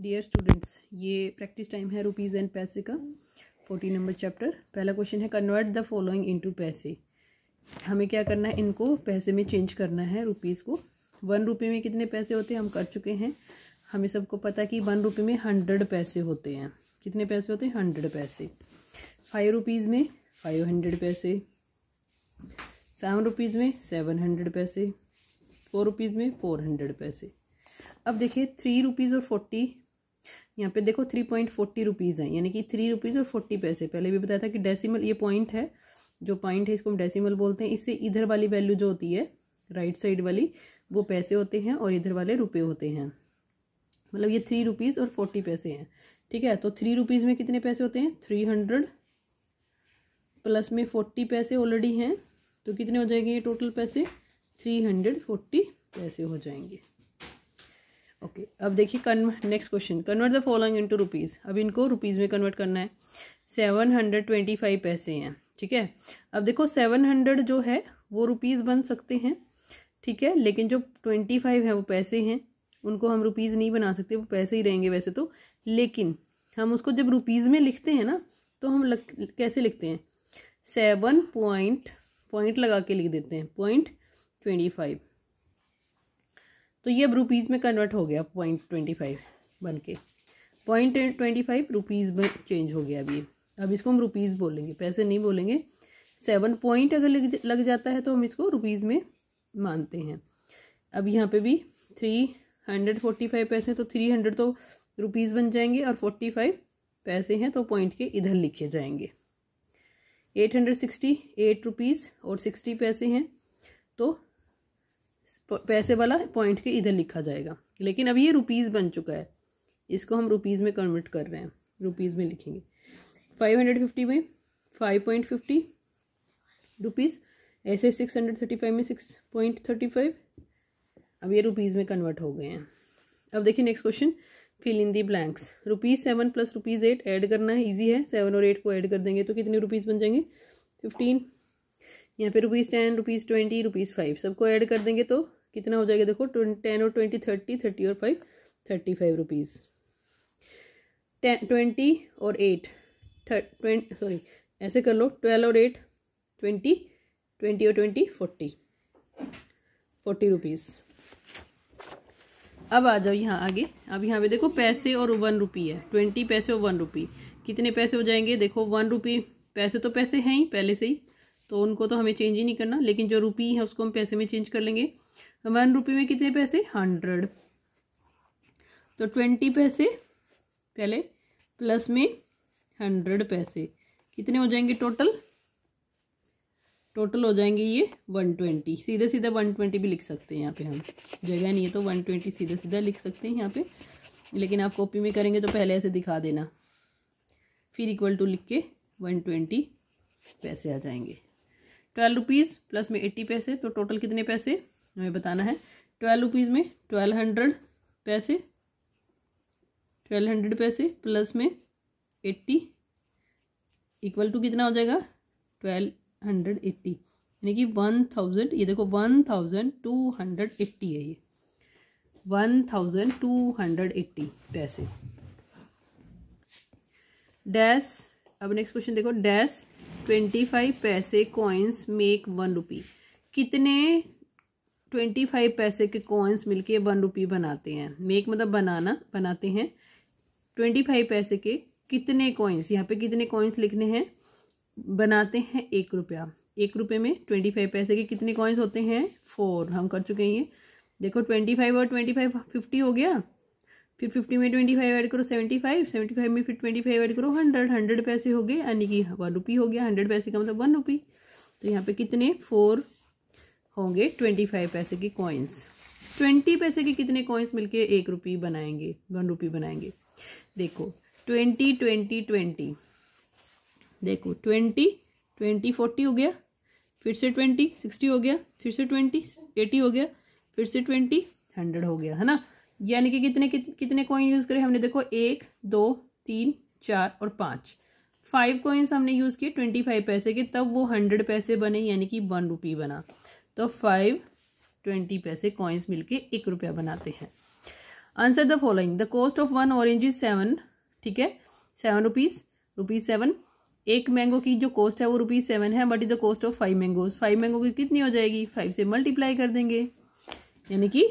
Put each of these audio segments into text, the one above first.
Dear students ये practice time है rupees and पैसे का फोर्टी नंबर चैप्टर पहला क्वेश्चन है कन्वर्ट द फॉलोइंग इनटू पैसे हमें क्या करना है इनको पैसे में चेंज करना है रुपीज़ को वन रुपये में कितने पैसे होते हैं हम कर चुके हैं हमें सबको पता है कि वन रुपये में हंड्रेड पैसे होते हैं कितने पैसे होते हैं हंड्रेड पैसे फाइव रुपीज़ में फाइव हंड्रेड पैसे सेवन रुपीज़ में सेवन हंड्रेड पैसे फोर रुपीज़ में फोर हंड्रेड पैसे अब देखिए थ्री रुपीज़ और फोर्टी यहाँ पे देखो थ्री पॉइंट फोर्टी रुपीज़ हैं यानी कि थ्री रुपीज़ और फोर्टी पैसे पहले भी बताया था कि डेसिमल ये पॉइंट है जो पॉइंट है इसको हम डेसिमल बोलते हैं इससे इधर वाली वैल्यू जो होती है राइट साइड वाली वो पैसे होते हैं और इधर वाले रुपये होते हैं मतलब ये थ्री रुपीज़ और फोर्टी पैसे हैं ठीक है तो थ्री रुपीज़ में कितने पैसे होते हैं थ्री हंड्रेड प्लस में फोर्टी पैसे ऑलरेडी हैं तो कितने हो जाएंगे ये टोटल पैसे थ्री हंड्रेड फोर्टी पैसे हो जाएंगे ओके okay, अब देखिए convert next question convert the following into rupees अब इनको रुपीज़ में कन्वर्ट करना है सेवन हंड्रेड ट्वेंटी फाइव पैसे हैं ठीक है अब देखो सेवन हंड्रेड जो है वो रुपीज़ बन सकते हैं ठीक है लेकिन जो ट्वेंटी फाइव है वो पैसे हैं उनको हम रुपीज़ नहीं बना सकते वो पैसे ही रहेंगे वैसे तो लेकिन हम उसको जब रुपीज़ में लिखते हैं ना तो हम लग, कैसे लिखते हैं सेवन पॉइंट पॉइंट लगा के लिख देते हैं पॉइंट ट्वेंटी फाइव तो ये अब रुपीज़ में कन्वर्ट हो गया पॉइंट ट्वेंटी फाइव बन के पॉइंट ट्वेंटी फाइव रुपीज़ में चेंज हो गया अब ये अब इसको हम रुपीज़ बोलेंगे पैसे नहीं बोलेंगे सेवन पॉइंट अगर लग, लग जाता है तो हम इसको रुपीज़ में मानते हैं अब यहाँ पे भी थ्री हंड्रेड फोर्टी फाइव पैसे तो थ्री हंड्रेड तो रुपीज़ बन जाएंगे और फोर्टी फाइव पैसे हैं तो पॉइंट के इधर लिखे जाएंगे eight hundred sixty eight rupees और सिक्सटी पैसे हैं तो पैसे वाला पॉइंट के इधर लिखा जाएगा लेकिन अब ये रुपीज़ बन चुका है इसको हम रुपीज़ में कन्वर्ट कर रहे हैं रुपीज़ में लिखेंगे फाइव हंड्रेड फिफ्टी में फाइव पॉइंट फिफ्टी रुपीज़ ऐसे सिक्स हंड्रेड थर्टी फाइव में सिक्स पॉइंट थर्टी फाइव अब ये रुपीज़ में कन्वर्ट हो गए हैं अब देखिए next question fill in the blanks rupees seven plus rupees eight add करना है ईजी है सेवन और एट को ऐड कर देंगे तो कितने रुपीज़ बन जाएंगे फिफ्टीन यहाँ पे rupees ten rupees twenty rupees five सबको ऐड कर देंगे तो कितना हो जाएगा देखो टेन और ट्वेंटी थर्टी थर्टी और five thirty five rupees ten twenty और एट ट्वेंटी सॉरी ऐसे कर लो ट्वेल्व और एट ट्वेंटी ट्वेंटी और ट्वेंटी फोर्टी फोर्टी रुपीज़ अब आ जाओ यहाँ आगे अब यहाँ पे देखो पैसे और वन रुपी है ट्वेंटी पैसे और वन रुपी कितने पैसे हो जाएंगे देखो वन रुपी पैसे तो पैसे हैं ही पहले से ही तो उनको तो हमें चेंज ही नहीं करना लेकिन जो रुपी है उसको हम पैसे में चेंज कर लेंगे वन रुपी में कितने पैसे हंड्रेड तो ट्वेंटी पैसे पहले प्लस में हंड्रेड पैसे कितने हो जाएंगे टोटल टोटल हो जाएंगे ये वन ट्वेंटी सीधे सीधे वन ट्वेंटी भी लिख सकते हैं यहाँ पे हम जगह नहीं है तो वन ट्वेंटी सीधे सीधा लिख सकते हैं यहाँ पे लेकिन आप कॉपी में करेंगे तो पहले ऐसे दिखा देना फिर इक्वल टू लिख के वन ट्वेंटी पैसे आ जाएंगे ट्वेल्व रुपीज़ प्लस में एट्टी पैसे तो टोटल कितने पैसे हमें बताना है ट्वेल्व रुपीज़ में ट्वेल्व हंड्रेड पैसे ट्वेल्व हंड्रेड पैसे प्लस में एट्टी इक्वल टू कितना हो जाएगा ट्वेल्व हंड्रेड एट्टी यानी कि वन थाउजेंड ये देखो one thousand two hundred eighty है ये one thousand two hundred eighty पैसे डैश अब नेक्स्ट क्वेश्चन देखो डैश ट्वेंटी फाइव पैसे कॉइन्स मेक वन रुपी कितने ट्वेंटी फाइव पैसे के कॉइन्स मिलके वन रुपी बनाते हैं मेक मतलब बनाना बनाते हैं ट्वेंटी फाइव पैसे के कितने कॉइन्स यहाँ पे कितने कॉइन्स लिखने हैं बनाते हैं एक रुपया एक रुपये में ट्वेंटी फाइव पैसे के कितने कॉइन्स होते हैं फोर हम कर चुके हैं देखो ट्वेंटी फाइव और ट्वेंटी फाइव फिफ्टी हो गया फिर फिफ्टी में ट्वेंटी फाइव ऐड करो सेवेंटी फाइव सेवेंटी फाइव में फिर ट्वेंटी फाइव ऐड करो हंड्रेड हंड्रेड पैसे हो गए यानी कि वन रुपी हो गया हंड्रेड पैसे का मतलब वन रुपी तो यहाँ पे कितने फोर होंगे ट्वेंटी फाइव पैसे के कॉइन्स ट्वेंटी पैसे के कितने कॉइन्स मिलके एक रुपी बनाएंगे वन रुपी बनाएंगे देखो ट्वेंटी ट्वेंटी ट्वेंटी देखो ट्वेंटी ट्वेंटी फोर्टी हो गया फिर से ट्वेंटी सिक्सटी हो गया फिर से ट्वेंटी एटी हो गया फिर से ट्वेंटी हंड्रेड हो गया है ना यानी कि कितने कितने कॉइन यूज़ करे हमने देखो एक दो तीन चार और पाँच फाइव कॉइन्स हमने यूज़ किए ट्वेंटी फाइव पैसे के तब वो हंड्रेड पैसे बने यानी कि वन रुपी बना तो फाइव ट्वेंटी पैसे कॉइन्स मिलके एक रुपया बनाते हैं answer the following the cost of one orange is seven ठीक है सेवन रुपीज़ रुपीज़ सेवन एक मैंगो की जो कॉस्ट है वो रुपीज़ सेवन है but is the cost of five mangoes five mango की कितनी हो जाएगी फाइव से मल्टीप्लाई कर देंगे यानी कि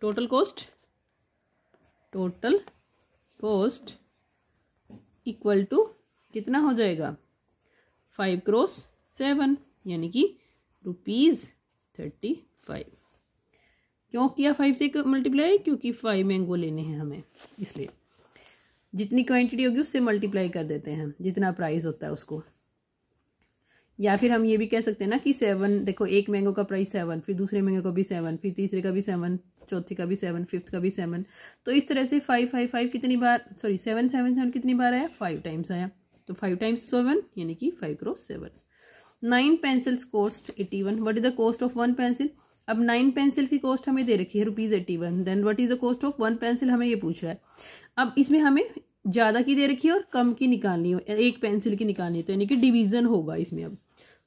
total cost total cost equal to कितना हो जाएगा फाइव क्रॉस सेवन यानी कि रुपीज़ थर्टी फाइव क्यों किया फाइव से मल्टीप्लाई क्योंकि फाइव मैंगो लेने हैं हमें इसलिए जितनी क्वांटिटी होगी उससे मल्टीप्लाई कर देते हैं जितना प्राइस होता है उसको या फिर हम ये भी कह सकते हैं ना कि सेवन देखो एक मैंगो का प्राइस सेवन फिर दूसरे मैंगो का भी सेवन फिर तीसरे का भी सेवन चौथी का भी सेवन फिफ्थ का भी सेवन तो इस तरह से फाइव फाइव फाइव कितनी बार सॉरी सेवन सेवन सेवन कितनी बार आया फाइव टाइम्स आया तो फाइव टाइम्स सेवन यानी कि five cross seven nine pencils cost eighty one what is the cost of one pencil अब नाइन पेंसिल की कॉस्ट हमें दे रखी है rupees eighty one then what is the cost of one pencil हमें ये पूछ रहा है अब इसमें हमें ज़्यादा की दे रखी है और कम की निकालनी हो एक पेंसिल की निकालनी है तो यानी कि डिवीज़न होगा इसमें अब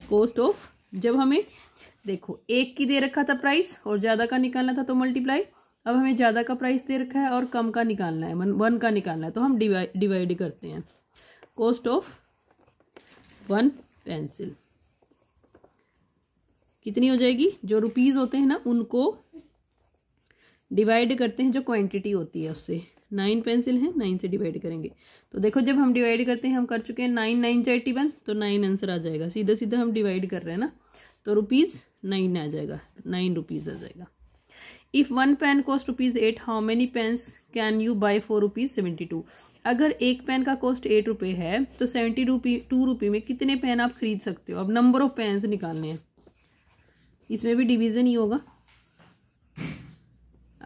कॉस्ट ऑफ जब हमें देखो एक की दे रखा था प्राइस और ज्यादा का निकालना था तो मल्टीप्लाई अब हमें ज्यादा का प्राइस दे रखा है और कम का निकालना है वन का निकालना है तो हम डिवाइड करते हैं कॉस्ट ऑफ वन पेंसिल कितनी हो जाएगी जो रुपीज होते हैं ना उनको डिवाइड करते हैं जो क्वांटिटी होती है उससे नाइन पेंसिल है नाइन से डिवाइड करेंगे तो देखो जब हम डिवाइड करते हैं हम कर चुके हैं नाइन नाइन एट्टी वन तो नाइन आंसर आ जाएगा सीधा सीधा हम डिवाइड कर रहे हैं ना तो रुपीज़ नाइन आ जाएगा नाइन रुपीज़ आ जाएगा if one pen cost rupees eight how many pen can you buy four rupees seventy two अगर एक पेन का कॉस्ट एट रुपये है तो सेवेंटी रुपी टू रुपी में कितने पेन आप खरीद सकते हो अब नंबर ऑफ पेन्स निकालने हैं इसमें भी डिवीज़न ही होगा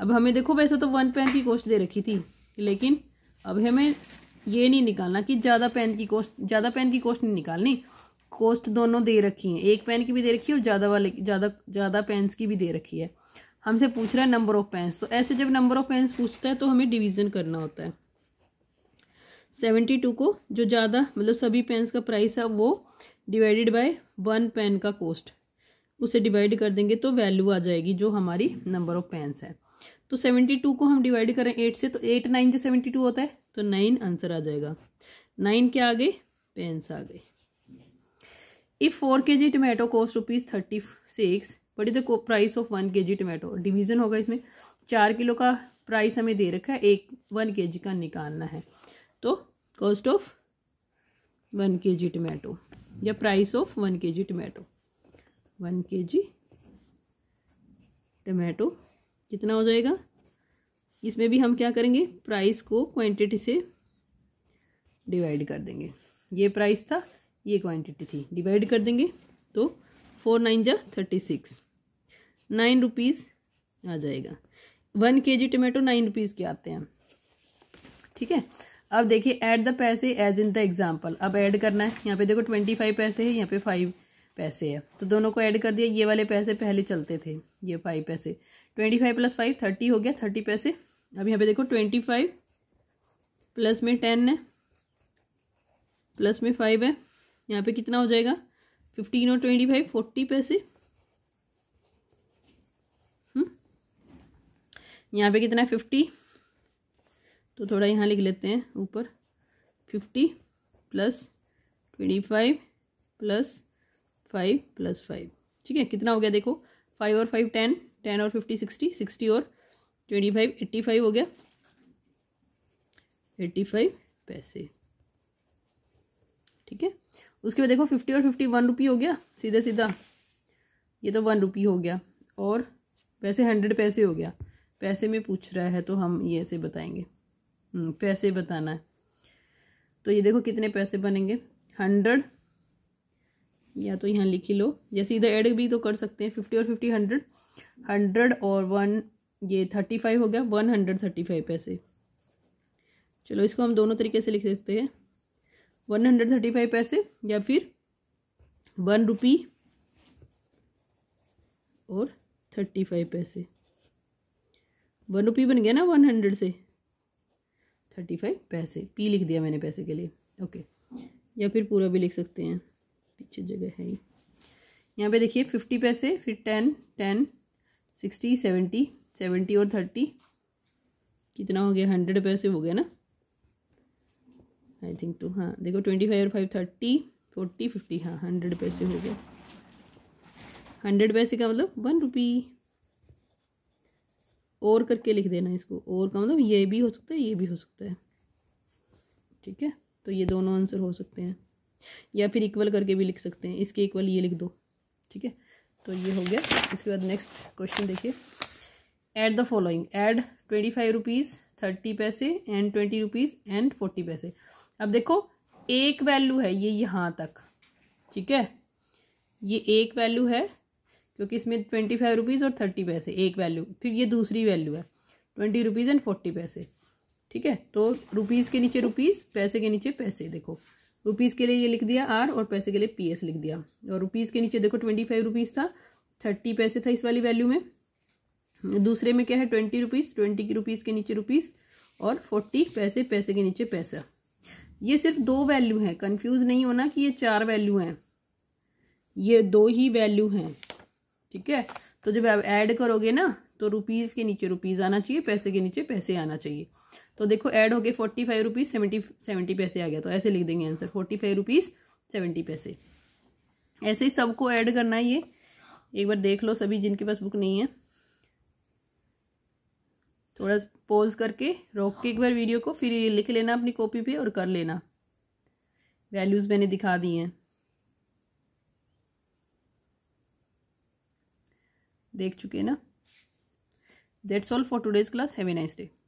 अब हमें देखो वैसे तो वन पेन की कॉस्ट दे रखी थी लेकिन अब हमें ये नहीं निकालना कि ज़्यादा पेन की कॉस्ट ज़्यादा पेन की कॉस्ट नहीं निकालनी कॉस्ट दोनों दे रखी हैं एक पेन की भी दे रखी है और ज़्यादा वाले ज़्यादा ज़्यादा पेन्स की भी दे रखी है हमसे पूछ रहा है नंबर ऑफ पेन्स तो ऐसे जब नंबर ऑफ पेन्स पूछता है तो हमें डिवीज़न करना होता है सेवेंटी टू को जो ज़्यादा मतलब सभी पेन्स का प्राइस है वो डिवाइडेड बाय वन पेन का कॉस्ट उसे डिवाइड कर देंगे तो वैल्यू आ जाएगी जो हमारी नंबर ऑफ पेन्स है तो सेवेंटी टू को हम डिवाइड करें एट से तो एट नाइन जो सेवेंटी टू होता है तो नाइन आंसर आ जाएगा नाइन के आगे पेन्स आ गए if four K G 4 cost rupees thirty six but is the price of one K G tomato division होगा इसमें चार किलो का प्राइस हमें दे रखा है एक वन के जी का निकालना है तो cost of one K G tomato या price of one K G tomato one K G tomato कितना हो जाएगा इसमें भी हम क्या करेंगे प्राइस को क्वांटिटी से डिवाइड कर देंगे ये प्राइस था ये क्वांटिटी थी डिवाइड कर देंगे तो फोर नाइन जा थर्टी सिक्स नाइन रुपीज़ आ जाएगा one K G tomato nine rupees के आते हैं ठीक है अब देखिए ऐड द पैसे एज इन द एग्जाम्पल अब ऐड करना है यहाँ पे देखो ट्वेंटी फाइव पैसे है यहाँ पे फाइव पैसे है तो दोनों को ऐड कर दिया ये वाले पैसे पहले चलते थे ये फाइव पैसे twenty five plus five thirty हो गया थर्टी पैसे अब यहाँ पे देखो ट्वेंटी फाइव प्लस में टेन है प्लस में फाइव है यहाँ पे कितना हो जाएगा फिफ्टीन और ट्वेंटी फाइव फोर्टी पैसे हम्म। यहाँ पे कितना है फिफ्टी तो थोड़ा यहाँ लिख लेते हैं ऊपर fifty plus twenty five plus five plus five ठीक है कितना हो गया देखो फाइव और फाइव टेन टेन और फिफ्टी सिक्सटी सिक्सटी और ट्वेंटी फाइव एट्टी फाइव हो गया एट्टी फाइव पैसे ठीक है उसके बाद देखो फिफ्टी और फिफ्टी वन रुपी हो गया सीधा सीधा ये तो वन रुपी हो गया और वैसे हंड्रेड पैसे हो गया पैसे में पूछ रहा है तो हम ये ऐसे बताएंगे हम्म, पैसे बताना है तो ये देखो कितने पैसे बनेंगे हंड्रेड या तो यहाँ लिख ही लो जैसे इधर ऐड भी तो कर सकते हैं फिफ्टी और फिफ्टी हंड्रेड हंड्रेड और वन ये थर्टी फाइव हो गया वन हंड्रेड थर्टी फाइव पैसे चलो इसको हम दोनों तरीके से लिख सकते हैं वन हंड्रेड थर्टी फाइव पैसे या फिर वन रुपी और थर्टी फाइव पैसे वन रुपी बन गया ना वन हंड्रेड से थर्टी फाइव पैसे पी लिख दिया मैंने पैसे के लिए ओके या फिर पूरा भी लिख सकते हैं पीछे जगह है ही यहाँ पे देखिए फिफ्टी पैसे फिर ten ten sixty seventy seventy और थर्टी कितना हो गया हंड्रेड पैसे हो गया ना आई थिंक तो हाँ देखो ट्वेंटी फाइव और फाइव थर्टी फोर्टी फिफ्टी हाँ हंड्रेड पैसे हो गया हंड्रेड पैसे का मतलब वन रुपी और करके लिख देना इसको और का मतलब ये भी हो सकता है ये भी हो सकता है ठीक है तो ये दोनों आंसर हो सकते हैं या फिर इक्वल करके भी लिख सकते हैं इसके इक्वल ये लिख दो ठीक है तो ये हो गया इसके बाद नेक्स्ट क्वेश्चन देखिए add the following add twenty five rupees thirty पैसे and twenty rupees and forty पैसे अब देखो एक वैल्यू है ये यहाँ तक ठीक है ये एक वैल्यू है क्योंकि इसमें ट्वेंटी फाइव रुपीज़ और थर्टी पैसे एक वैल्यू फिर ये दूसरी वैल्यू है ट्वेंटी रुपीज़ एंड फोर्टी पैसे ठीक है तो रुपीज़ के नीचे रुपीज़ पैसे के नीचे पैसे देखो रुपीज़ के लिए ये लिख दिया आर और पैसे के लिए पी एस लिख दिया और रुपीज़ के नीचे देखो ट्वेंटी फाइव रुपीज़ था थर्टी पैसे था इस वाली वैल्यू में दूसरे में क्या है ट्वेंटी रुपीज़ ट्वेंटी रुपीज़ के नीचे रुपीज़ और फोर्टी पैसे पैसे के नीचे पैसा ये सिर्फ दो वैल्यू हैं कंफ्यूज नहीं होना कि ये चार वैल्यू हैं ये दो ही वैल्यू हैं ठीक है तो जब आप ऐड करोगे ना तो रुपीज़ के नीचे रुपीज़ आना चाहिए पैसे के नीचे पैसे आना चाहिए तो देखो ऐड हो गए forty five rupees seventy seventy पैसे आ गया तो ऐसे लिख देंगे answer forty five rupees seventy पैसे ऐसे ही सबको ऐड करना है ये एक बार देख लो सभी जिनके पास बुक नहीं है थोड़ा पॉज करके रोक के एक बार वीडियो को फिर ये लिख लेना अपनी कॉपी पे और कर लेना वैल्यूज़ मैंने दिखा दी हैं देख चुके ना that's all for today's class have a nice day